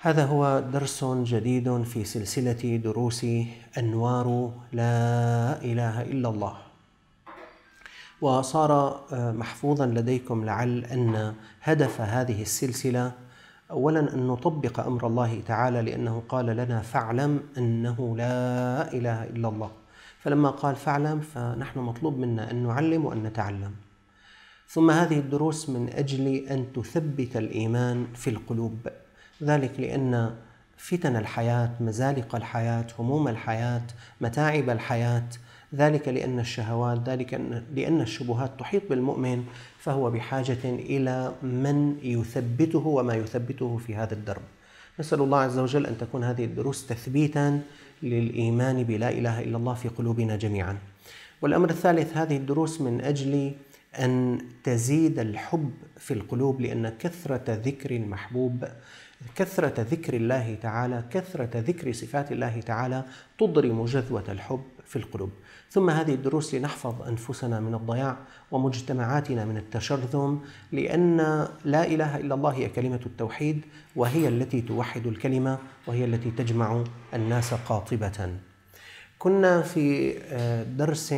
هذا هو درس جديد في سلسلة دروس أنوار لا إله إلا الله وصار آه، محفوظا لديكم لعل أن هدف هذه السلسلة أولا أن نطبق أمر الله تعالى لأنه قال لنا فاعلم أنه لا إله إلا الله فلما قال فاعلم فنحن مطلوب منا أن نعلم وأن نتعلم ثم هذه الدروس من أجل أن تثبت الإيمان في القلوب ذلك لأن فتن الحياة مزالق الحياة هموم الحياة متاعب الحياة ذلك لأن الشهوات ذلك لأن الشبهات تحيط بالمؤمن فهو بحاجة إلى من يثبته وما يثبته في هذا الدرب نسأل الله عز وجل أن تكون هذه الدروس تثبيتا للإيمان بلا إله إلا الله في قلوبنا جميعا والأمر الثالث هذه الدروس من أجل أن تزيد الحب في القلوب لأن كثرة ذكر المحبوب كثرة ذكر الله تعالى كثرة ذكر صفات الله تعالى تضرم جذوة الحب في القلوب ثم هذه الدروس لنحفظ أنفسنا من الضياع ومجتمعاتنا من التشرذم لأن لا إله إلا الله هي كلمة التوحيد وهي التي توحد الكلمة وهي التي تجمع الناس قاطبة كنا في آه، درس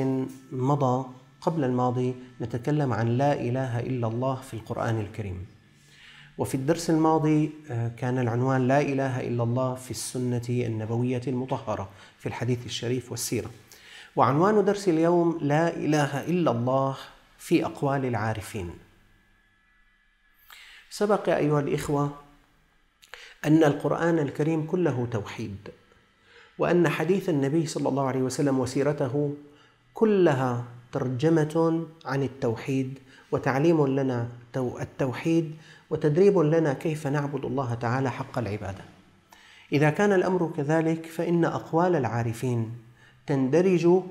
مضى قبل الماضي نتكلم عن لا إله إلا الله في القرآن الكريم وفي الدرس الماضي آه، كان العنوان لا إله إلا الله في السنة النبوية المطهرة في الحديث الشريف والسيرة وعنوان درس اليوم لا إله إلا الله في أقوال العارفين سبق أيها الإخوة أن القرآن الكريم كله توحيد وأن حديث النبي صلى الله عليه وسلم وسيرته كلها ترجمة عن التوحيد وتعليم لنا التوحيد وتدريب لنا كيف نعبد الله تعالى حق العباده اذا كان الامر كذلك فان اقوال العارفين تندرج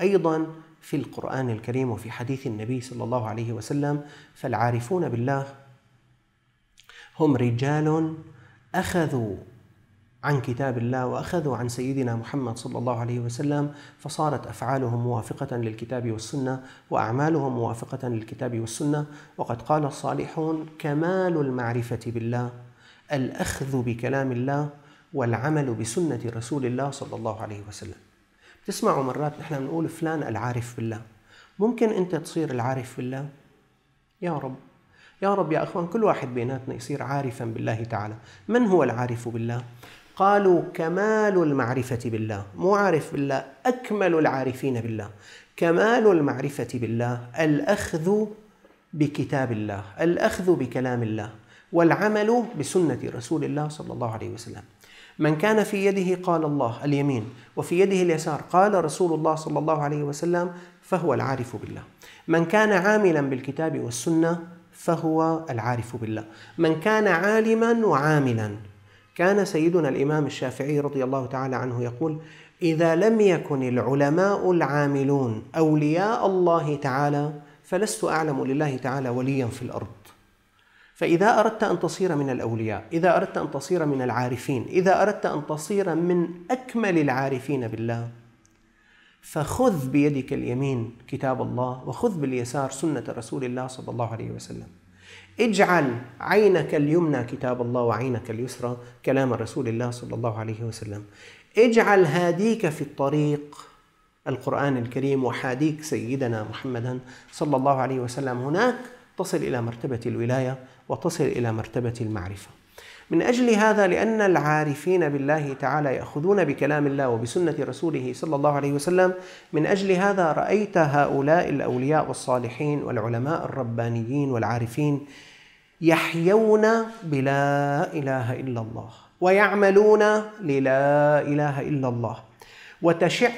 ايضا في القران الكريم وفي حديث النبي صلى الله عليه وسلم فالعارفون بالله هم رجال اخذوا عن كتاب الله واخذوا عن سيدنا محمد صلى الله عليه وسلم فصارت افعالهم موافقه للكتاب والسنه واعمالهم موافقه للكتاب والسنه وقد قال الصالحون كمال المعرفه بالله الاخذ بكلام الله والعمل بسنه رسول الله صلى الله عليه وسلم. تسمعوا مرات نحن بنقول فلان العارف بالله ممكن انت تصير العارف بالله؟ يا رب يا رب يا اخوان كل واحد بيناتنا يصير عارفا بالله تعالى، من هو العارف بالله؟ قالوا كمال المعرفة بالله مو عارف بالله أكمل العارفين بالله كمال المعرفة بالله الأخذ بكتاب الله الأخذ بكلام الله والعمل بسنة رسول الله صلى الله عليه وسلم من كان في يده قال الله اليمين وفي يده اليسار قال رسول الله صلى الله عليه وسلم فهو العارف بالله من كان عاملا بالكتاب والسنة فهو العارف بالله من كان عالما وعاملا كان سيدنا الإمام الشافعي رضي الله تعالى عنه يقول إذا لم يكن العلماء العاملون أولياء الله تعالى فلست أعلم لله تعالى وليا في الأرض فإذا أردت أن تصير من الأولياء إذا أردت أن تصير من العارفين إذا أردت أن تصير من أكمل العارفين بالله فخذ بيدك اليمين كتاب الله وخذ باليسار سنة رسول الله صلى الله عليه وسلم اجعل عينك اليمنى كتاب الله وعينك اليسرى كلام رسول الله صلى الله عليه وسلم اجعل هاديك في الطريق القرآن الكريم وحاديك سيدنا محمدا صلى الله عليه وسلم هناك تصل إلى مرتبة الولاية وتصل إلى مرتبة المعرفة من أجل هذا لأن العارفين بالله تعالى يأخذون بكلام الله وبسنة رسوله صلى الله عليه وسلم من أجل هذا رأيت هؤلاء الأولياء والصالحين والعلماء الربانيين والعارفين يحيون بلا إله إلا الله ويعملون للا إله إلا الله وتشع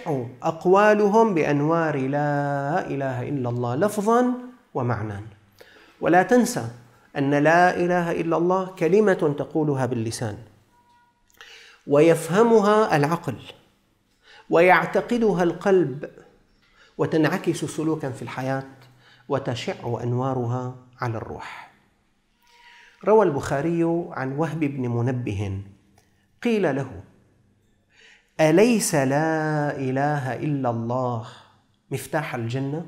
أقوالهم بأنوار لا إله إلا الله لفظا ومعنى ولا تنسى ان لا اله الا الله كلمه تقولها باللسان ويفهمها العقل ويعتقدها القلب وتنعكس سلوكا في الحياه وتشع انوارها على الروح روى البخاري عن وهب بن منبه قيل له اليس لا اله الا الله مفتاح الجنه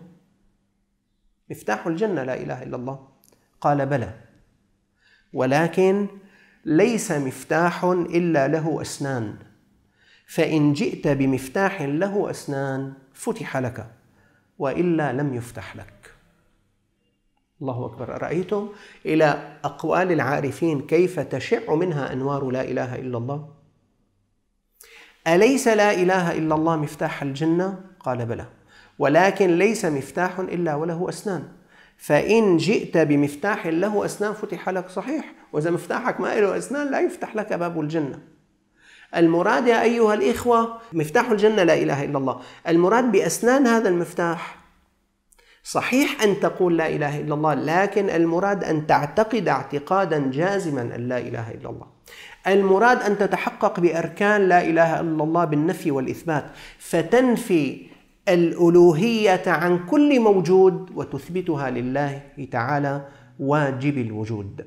مفتاح الجنه لا اله الا الله قال بلى ولكن ليس مفتاح الا له اسنان فان جئت بمفتاح له اسنان فتح لك والا لم يفتح لك الله اكبر ارايتم الى اقوال العارفين كيف تشع منها انوار لا اله الا الله اليس لا اله الا الله مفتاح الجنه قال بلى ولكن ليس مفتاح الا وله اسنان فإن جئت بمفتاح له أسنان فتح لك صحيح وإذا مفتاحك ما له أسنان لا يفتح لك باب الجنة المراد يا أيها الإخوة مفتاح الجنة لا إله إلا الله المراد بأسنان هذا المفتاح صحيح أن تقول لا إله إلا الله لكن المراد أن تعتقد اعتقادا جازما أن لا إله إلا الله المراد أن تتحقق بأركان لا إله إلا الله بالنفي والإثبات فتنفي الالوهيه عن كل موجود وتثبتها لله تعالى واجب الوجود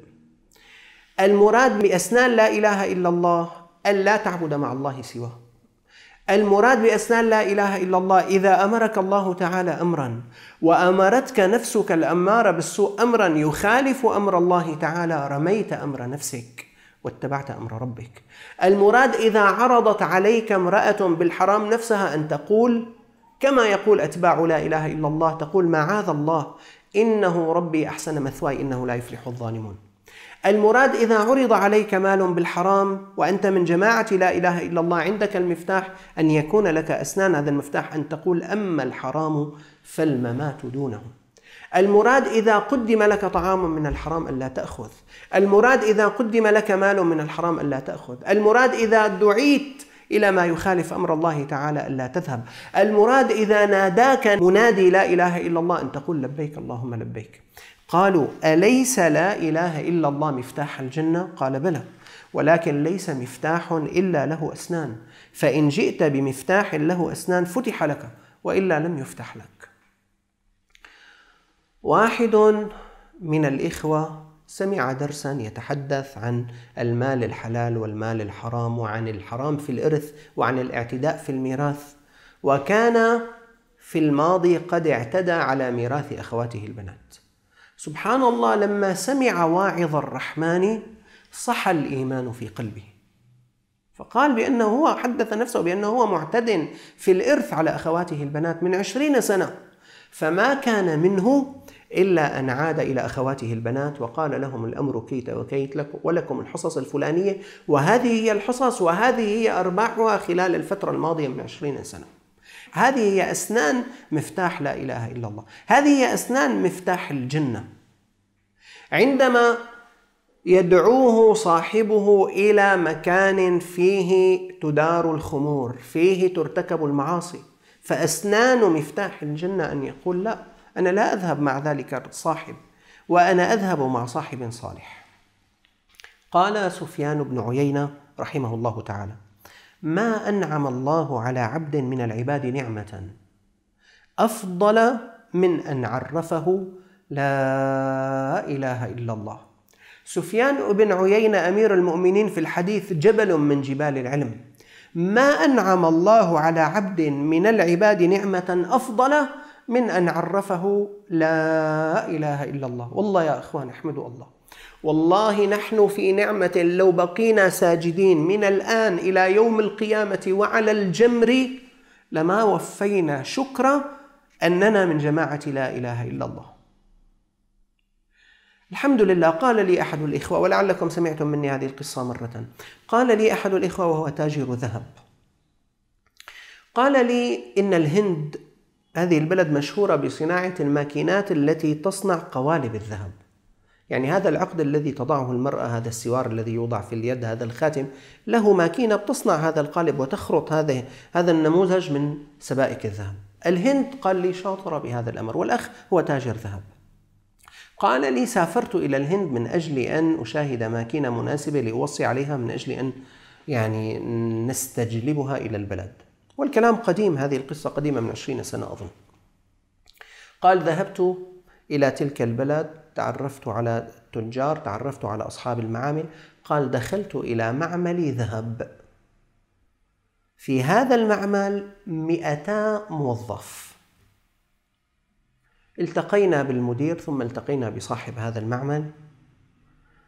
المراد باسنان لا اله الا الله ان لا تعبد مع الله سواه المراد باسنان لا اله الا الله اذا امرك الله تعالى امرا وامرتك نفسك الاماره بالسوء امرا يخالف امر الله تعالى رميت امر نفسك واتبعت امر ربك المراد اذا عرضت عليك امراه بالحرام نفسها ان تقول كما يقول أتباع لا إله إلا الله تقول معاذ الله إنه ربي أحسن مثواي إنه لا يفلح الظالمون المراد إذا عرض عليك مال بالحرام وأنت من جماعة لا إله إلا الله عندك المفتاح أن يكون لك أسنان هذا المفتاح أن تقول أما الحرام فالممات دونه المراد إذا قدم لك طعام من الحرام ألا تأخذ المراد إذا قدم لك مال من الحرام ألا تأخذ المراد إذا دعيت إلى ما يخالف أمر الله تعالى ألا تذهب المراد إذا ناداك منادي لا إله إلا الله أن تقول لبيك اللهم لبيك قالوا أليس لا إله إلا الله مفتاح الجنة قال بلى ولكن ليس مفتاح إلا له أسنان فإن جئت بمفتاح له أسنان فتح لك وإلا لم يفتح لك واحد من الإخوة سمع درسا يتحدث عن المال الحلال والمال الحرام وعن الحرام في الارث وعن الاعتداء في الميراث وكان في الماضي قد اعتدى على ميراث اخواته البنات سبحان الله لما سمع واعظ الرحمن صح الايمان في قلبه فقال بأنه هو حدث نفسه بأنه هو معتد في الإرث على أخواته البنات من عشرين سنة فما كان منه إلا أن عاد إلى أخواته البنات وقال لهم الأمر كيت وكيت لكم ولكم الحصص الفلانية وهذه هي الحصص وهذه هي أرباحها خلال الفترة الماضية من عشرين سنة هذه هي أسنان مفتاح لا إله إلا الله هذه هي أسنان مفتاح الجنة عندما يدعوه صاحبه الى مكان فيه تدار الخمور فيه ترتكب المعاصي فاسنان مفتاح الجنه ان يقول لا أنا لا أذهب مع ذلك الصاحب وأنا أذهب مع صاحب صالح قال سفيان بن عيينة رحمه الله تعالى ما أنعم الله على عبد من العباد نعمة أفضل من أن عرفه لا إله إلا الله سفيان بن عيينة أمير المؤمنين في الحديث جبل من جبال العلم ما أنعم الله على عبد من العباد نعمة أفضل من أن عرفه لا إله إلا الله والله يا إخوان احمدوا الله والله نحن في نعمة لو بقينا ساجدين من الآن إلى يوم القيامة وعلى الجمر لما وفينا شكر أننا من جماعة لا إله إلا الله الحمد لله قال لي أحد الإخوة ولعلكم سمعتم مني هذه القصة مرة قال لي أحد الإخوة وهو تاجر ذهب قال لي إن الهند هذه البلد مشهورة بصناعة الماكينات التي تصنع قوالب الذهب يعني هذا العقد الذي تضعه المرأة هذا السوار الذي يوضع في اليد هذا الخاتم له ماكينة بتصنع هذا القالب وتخرط هذا هذا النموذج من سبائك الذهب الهند قال لي شاطرة بهذا الأمر والأخ هو تاجر ذهب قال لي سافرت إلى الهند من أجل أن أشاهد ماكينة مناسبة لأوصي عليها من أجل أن يعني نستجلبها إلى البلد والكلام قديم هذه القصة قديمة من عشرين سنة أظن قال ذهبت إلى تلك البلد تعرفت على التجار تعرفت على أصحاب المعامل قال دخلت إلى معمل ذهب في هذا المعمل مئتا موظف التقينا بالمدير ثم التقينا بصاحب هذا المعمل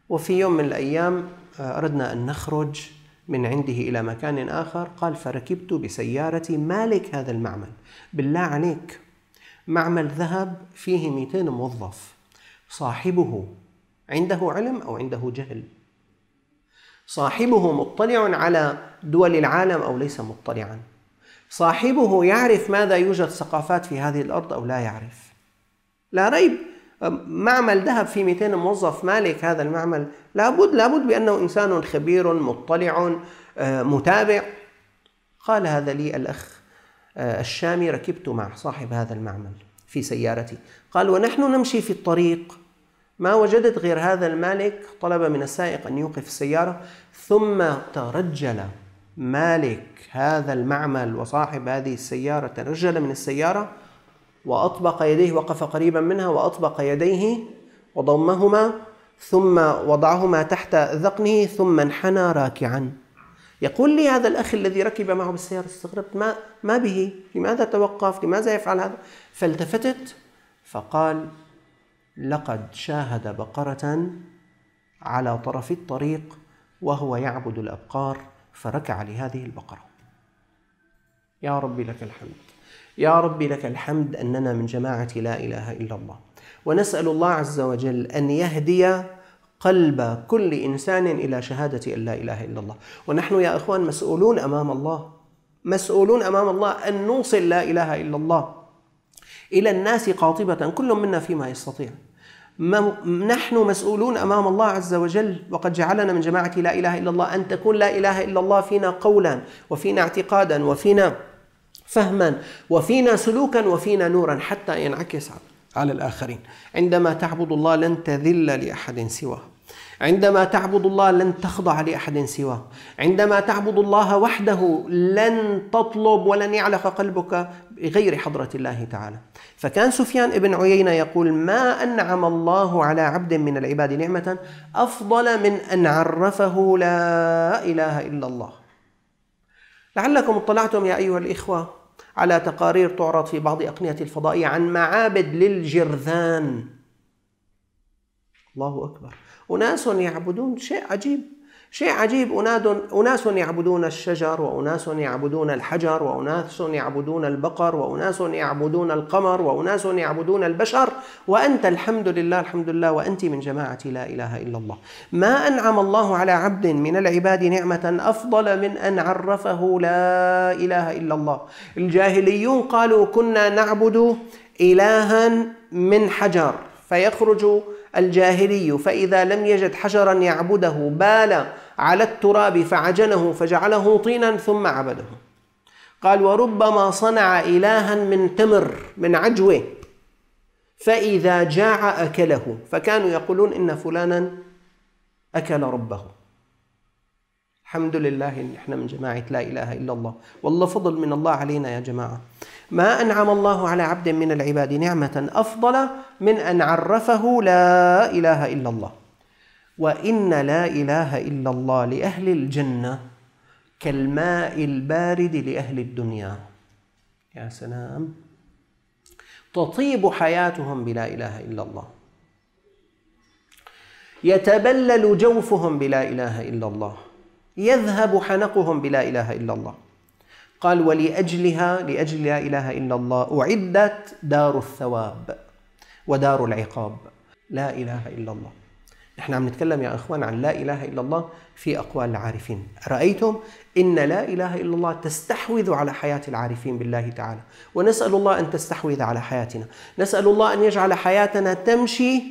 وفي يوم من الأيام آه، أردنا أن نخرج من عنده إلى مكان آخر قال فركبت بسيارة مالك هذا المعمل بالله عليك معمل ذهب فيه 200 موظف صاحبه عنده علم أو عنده جهل صاحبه مطلع على دول العالم أو ليس مطلعا صاحبه يعرف ماذا يوجد ثقافات في هذه الأرض أو لا يعرف لا ريب معمل ذهب فيه 200 موظف مالك هذا المعمل لابد لابد بأنه إنسان خبير مطلع آه، متابع قال هذا لي الأخ آه، الشامي ركبت مع صاحب هذا المعمل في سيارتي قال ونحن نمشي في الطريق ما وجدت غير هذا المالك طلب من السائق أن يوقف السيارة ثم ترجل مالك هذا المعمل وصاحب هذه السيارة ترجل من السيارة وأطبق يديه وقف قريبا منها وأطبق يديه وضمهما ثم وضعهما تحت ذقنه ثم انحنى راكعا يقول لي هذا الأخ الذي ركب معه بالسيارة استغربت ما, ما به لماذا توقف لماذا يفعل هذا فالتفتت فقال لقد شاهد بقرة على طرف الطريق وهو يعبد الأبقار فركع لهذه البقرة يا ربي لك الحمد يا ربي لك الحمد أننا من جماعة لا إله إلا الله ونسأل الله عز وجل أن يهدي قلب كل إنسان إلى شهادة أن لا إله إلا الله ونحن يا إخوان مسؤولون أمام الله مسؤولون أمام الله أن نوصل لا إله إلا الله إلى الناس قاطبة كل منا فيما يستطيع نحن مسؤولون امام الله عز وجل وقد جعلنا من جماعه لا اله الا الله ان تكون لا اله الا الله فينا قولا وفينا اعتقادا وفينا فهما وفينا سلوكا وفينا نورا حتى ينعكس على الآخرين عندما تعبد الله لن تذل لأحد سواه عندما تعبد الله لن تخضع لاحد سواه عندما تعبد الله وحده لن تطلب ولن يعلق قلبك بغير حضره الله تعالى فكان سفيان بن عيينه يقول ما انعم الله على عبد من العباد نعمه افضل من ان عرفه لا اله الا الله لعلكم اطلعتم يا أيها الإخوة على تقارير تعرض في بعض أقنية الفضاء عن معابد للجرذان الله أكبر أناس يعبدون شيء عجيب شيء عجيب أناس يعبدون الشجر وأناس يعبدون الحجر وأناس يعبدون البقر وأناس يعبدون القمر وأناس يعبدون البشر وأنت الحمد لله الحمد لله وأنت من جماعة لا إله إلا الله ما أنعم الله على عبد من العباد نعمة أفضل من أن عرفه لا إله إلا الله الجاهليون قالوا كنا نعبد إلها من حجر فيخرج الجاهلي فإذا لم يجد حجرا يعبده بالا على التراب فعجنه فجعله طينا ثم عبده قال وربما صنع إلها من تمر من عجوة فإذا جاع أكله فكانوا يقولون إن فلانا أكل ربه الحمد لله إن إحنا من جماعة لا إله إلا الله والله فضل من الله علينا يا جماعة ما أنعم الله على عبد من العباد نعمة أفضل من أن عرفه لا إله إلا الله وإن لا إله إلا الله لأهل الجنة كالماء البارد لأهل الدنيا يا سلام تطيب حياتهم بلا إله إلا الله يتبلل جوفهم بلا إله إلا الله يذهب حنقهم بلا إله إلا الله قال ولأجلها لأجل لا إله إلا الله أعدت دار الثواب ودار العقاب لا إله إلا الله احنا عم نتكلم يا اخوان عن لا اله الا الله في اقوال العارفين رايتم ان لا اله الا الله تستحوذ على حياه العارفين بالله تعالى ونسال الله ان تستحوذ على حياتنا نسال الله ان يجعل حياتنا تمشي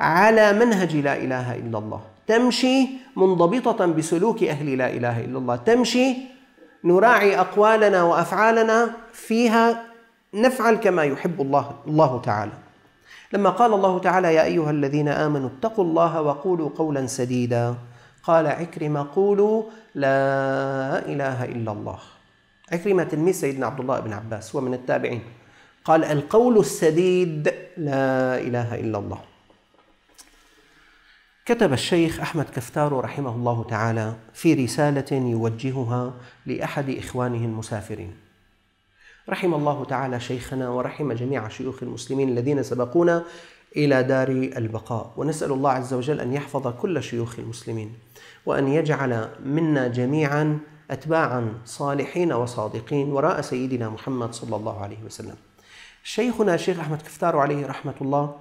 على منهج لا اله الا الله تمشي منضبطه بسلوك اهل لا اله الا الله تمشي نراعي اقوالنا وافعالنا فيها نفعل كما يحب الله الله تعالى لما قال الله تعالى يا أيها الذين آمنوا اتقوا الله وقولوا قولا سديدا قال عكرمة قولوا لا إله إلا الله عكرمة تلميذ سيدنا عبد الله بن عباس هو من التابعين قال القول السديد لا إله إلا الله كتب الشيخ أحمد كفتار رحمه الله تعالى في رسالة يوجهها لأحد إخوانه المسافرين رحم الله تعالى شيخنا ورحم جميع شيوخ المسلمين الذين سبقونا إلى دار البقاء ونسأل الله عز وجل أن يحفظ كل شيوخ المسلمين وأن يجعل منا جميعا أتباعا صالحين وصادقين وراء سيدنا محمد صلى الله عليه وسلم شيخنا الشيخ أحمد كفتار عليه رحمة الله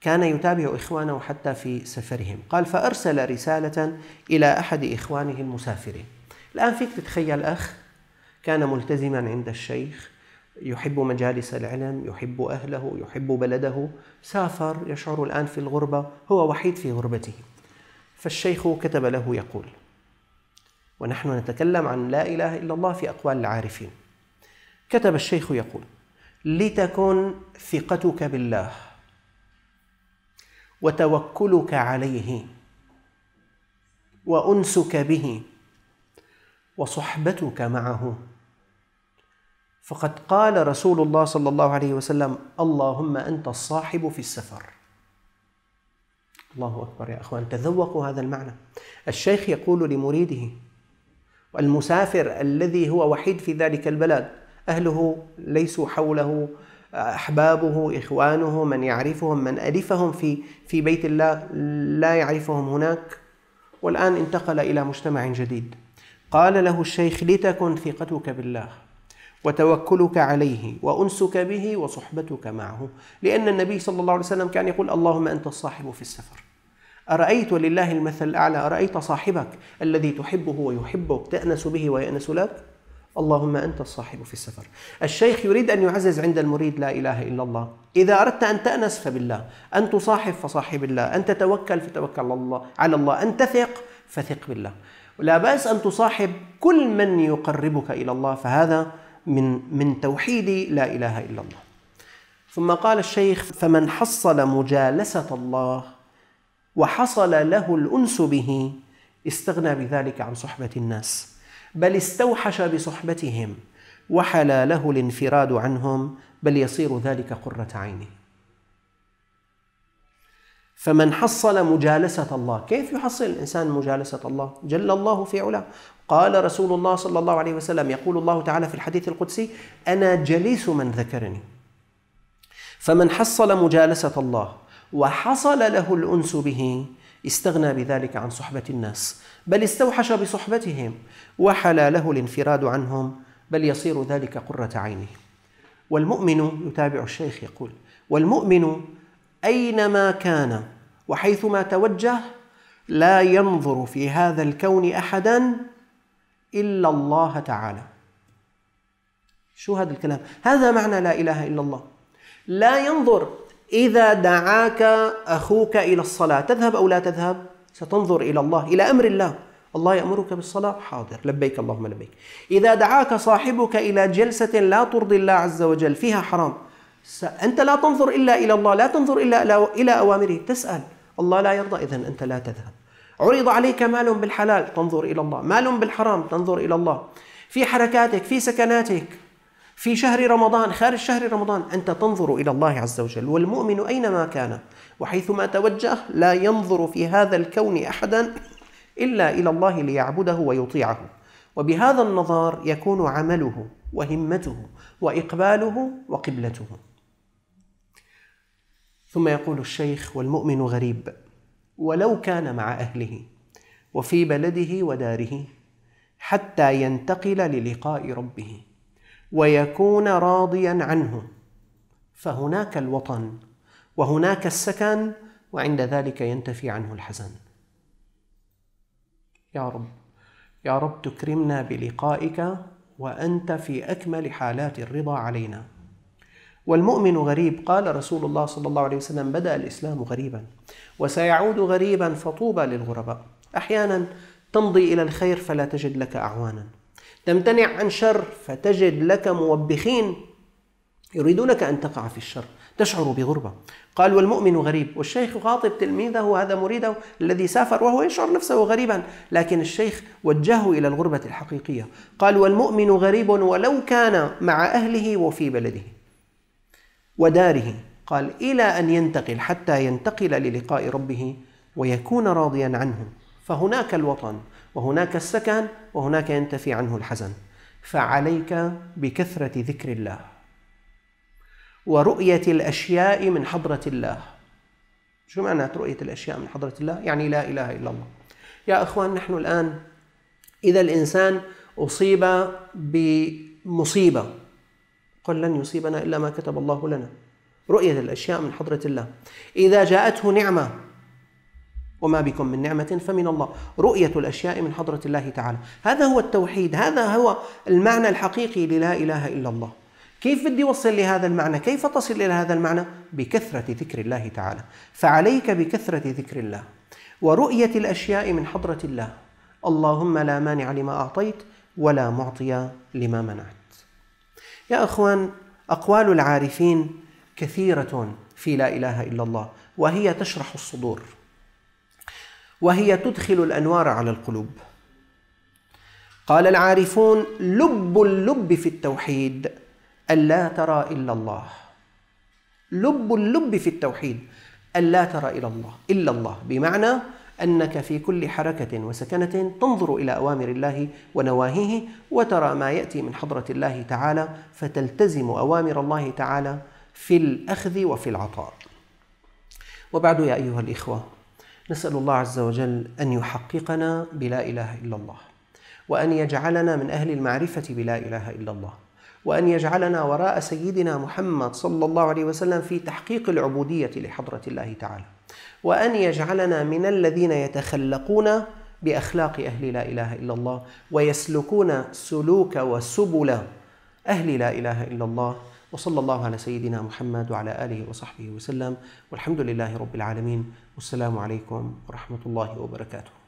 كان يتابع إخوانه حتى في سفرهم قال فأرسل رسالة إلى أحد إخوانه المسافرين الآن فيك تتخيل أخ كان ملتزما عند الشيخ يحب مجالس العلم يحب أهله يحب بلده سافر يشعر الآن في الغربة هو وحيد في غربته فالشيخ كتب له يقول ونحن نتكلم عن لا إله إلا الله في أقوال العارفين كتب الشيخ يقول لتكن ثقتك بالله وتوكلك عليه وأنسك به وصحبتك معه فقد قال رسول الله صلى الله عليه وسلم اللهم انت الصاحب في السفر الله اكبر يا اخوان تذوقوا هذا المعنى الشيخ يقول لمريده المسافر الذي هو وحيد في ذلك البلد اهله ليسوا حوله احبابه اخوانه من يعرفهم من الفهم في في بيت الله لا يعرفهم هناك والان انتقل الى مجتمع جديد قال له الشيخ لتكن ثقتك بالله وتوكلك عليه وأنسك به وصحبتك معه لأن النبي صلى الله عليه وسلم كان يقول اللهم أنت الصاحب في السفر أرأيت ولله المثل الأعلى أرأيت صاحبك الذي تحبه ويحبك تأنس به ويأنس لك اللهم أنت الصاحب في السفر الشيخ يريد أن يعزز عند المريد لا إله إلا الله إذا أردت أن تأنس فبالله أن تصاحب فصاحب الله أن تتوكل فتوكل الله على الله أن تثق فثق بالله لا بأس أن تصاحب كل من يقربك إلى الله فهذا من من توحيد لا اله الا الله. ثم قال الشيخ: فمن حصل مجالسه الله وحصل له الانس به استغنى بذلك عن صحبه الناس، بل استوحش بصحبتهم وحلا له الانفراد عنهم بل يصير ذلك قره عينه. فمن حصل مجالسة الله كيف يحصل الإنسان مجالسة الله جل الله في علاه قال رسول الله صلى الله عليه وسلم يقول الله تعالى في الحديث القدسي أنا جليس من ذكرني فمن حصل مجالسة الله وحصل له الأنس به استغنى بذلك عن صحبة الناس بل استوحش بصحبتهم وحلا له الانفراد عنهم بل يصير ذلك قرة عينه والمؤمن يتابع الشيخ يقول والمؤمن اينما كان وحيثما توجه لا ينظر في هذا الكون احدا الا الله تعالى شو هذا الكلام هذا معنى لا اله الا الله لا ينظر اذا دعاك اخوك الى الصلاه تذهب او لا تذهب ستنظر الى الله الى امر الله الله يامرك بالصلاه حاضر لبيك اللهم لبيك اذا دعاك صاحبك الى جلسه لا ترضي الله عز وجل فيها حرام أنت لا تنظر إلا إلى الله لا تنظر إلا إلى أوامره تسأل الله لا يرضى إذا أنت لا تذهب عرض عليك مال بالحلال تنظر إلى الله مال بالحرام تنظر إلى الله في حركاتك في سكناتك في شهر رمضان خارج شهر رمضان أنت تنظر إلى الله عز وجل والمؤمن أينما كان وحيثما توجه لا ينظر في هذا الكون أحدا إلا إلى الله ليعبده ويطيعه وبهذا النظار يكون عمله وهمته وإقباله وقبلته ثم يقول الشيخ والمؤمن غريب ولو كان مع اهله وفي بلده وداره حتى ينتقل للقاء ربه ويكون راضيا عنه فهناك الوطن وهناك السكن وعند ذلك ينتفي عنه الحزن يا رب يا رب تكرمنا بلقائك وانت في اكمل حالات الرضا علينا والمؤمن غريب قال رسول الله صلى الله عليه وسلم بدا الاسلام غريبا وسيعود غريبا فطوبى للغرباء احيانا تمضي الى الخير فلا تجد لك اعوانا تمتنع عن شر فتجد لك موبخين يريدونك ان تقع في الشر تشعر بغربه قال والمؤمن غريب والشيخ يخاطب تلميذه هذا مريده الذي سافر وهو يشعر نفسه غريبا لكن الشيخ وجهه الى الغربه الحقيقيه قال والمؤمن غريب ولو كان مع اهله وفي بلده وداره قال إلى أن ينتقل حتى ينتقل للقاء ربه ويكون راضيا عنه فهناك الوطن وهناك السكن وهناك ينتفي عنه الحزن فعليك بكثرة ذكر الله ورؤية الأشياء من حضرة الله شو معنى رؤية الأشياء من حضرة الله؟ يعني لا إله إلا الله يا أخوان نحن الآن إذا الإنسان أصيب بمصيبة قل لن يصيبنا إلا ما كتب الله لنا رؤية الأشياء من حضرة الله إذا جاءته نعمة وما بكم من نعمة فمن الله رؤية الأشياء من حضرة الله تعالى هذا هو التوحيد هذا هو المعنى الحقيقي للا إله إلا الله كيف بدي أوصل لهذا المعنى كيف تصل إلى هذا المعنى بكثرة ذكر الله تعالى فعليك بكثرة ذكر الله ورؤية الأشياء من حضرة الله اللهم لا مانع لما أعطيت ولا معطي لما منعت يا اخوان اقوال العارفين كثيره في لا اله الا الله وهي تشرح الصدور وهي تدخل الانوار على القلوب قال العارفون لب اللب في التوحيد الا ترى الا الله لب اللب في التوحيد الا ترى الا الله الا الله بمعنى أنك في كل حركة وسكنة تنظر إلى أوامر الله ونواهيه وترى ما يأتي من حضرة الله تعالى فتلتزم أوامر الله تعالى في الأخذ وفي العطاء وبعد يا أيها الإخوة نسأل الله عز وجل أن يحققنا بلا إله إلا الله وأن يجعلنا من أهل المعرفة بلا إله إلا الله وأن يجعلنا وراء سيدنا محمد صلى الله عليه وسلم في تحقيق العبودية لحضرة الله تعالى وأن يجعلنا من الذين يتخلقون بأخلاق أهل لا إله إلا الله ويسلكون سلوك وسبل أهل لا إله إلا الله وصلى الله على سيدنا محمد وعلى آله وصحبه وسلم والحمد لله رب العالمين والسلام عليكم ورحمة الله وبركاته